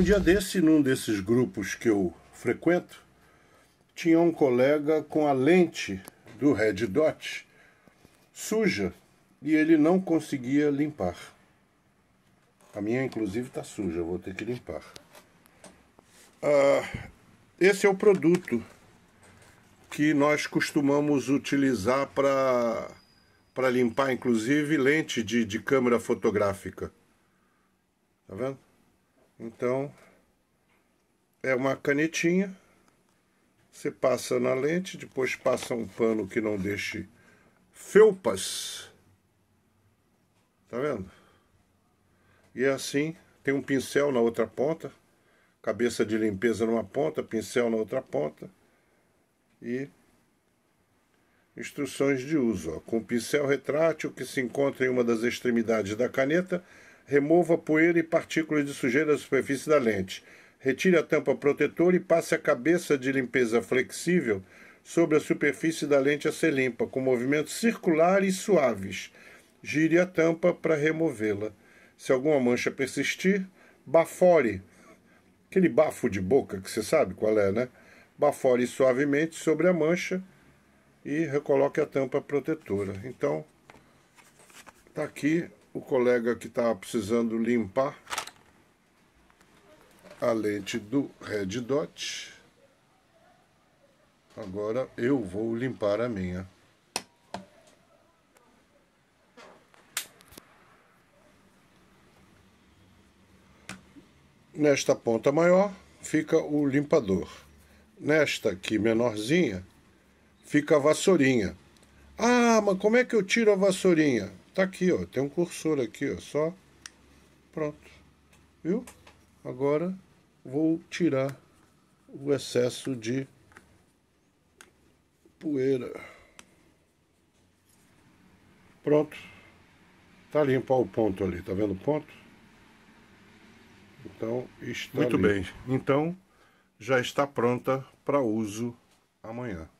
Um dia desse, num desses grupos que eu frequento, tinha um colega com a lente do Red Dot suja e ele não conseguia limpar. A minha, inclusive, está suja, vou ter que limpar. Ah, esse é o produto que nós costumamos utilizar para limpar, inclusive, lente de, de câmera fotográfica. Tá vendo? Então, é uma canetinha, você passa na lente, depois passa um pano que não deixe felpas. Tá vendo? E é assim, tem um pincel na outra ponta, cabeça de limpeza numa ponta, pincel na outra ponta e instruções de uso. Ó. Com o pincel retrátil que se encontra em uma das extremidades da caneta, remova poeira e partículas de sujeira da superfície da lente. Retire a tampa protetora e passe a cabeça de limpeza flexível sobre a superfície da lente a ser limpa, com movimentos circulares e suaves. Gire a tampa para removê-la. Se alguma mancha persistir, bafore. Aquele bafo de boca que você sabe qual é, né? Bafore suavemente sobre a mancha e recoloque a tampa protetora. Então, tá aqui o colega que estava tá precisando limpar a lente do Red Dot. Agora eu vou limpar a minha. Nesta ponta maior fica o limpador. Nesta aqui menorzinha fica a vassourinha. Ah, mas como é que eu tiro a vassourinha? Tá aqui, ó. Tem um cursor aqui, ó. Só. Pronto. Viu? Agora vou tirar o excesso de poeira. Pronto. Tá limpo ó, o ponto ali, tá vendo o ponto? Então, está Muito limpo. bem. Então, já está pronta para uso amanhã.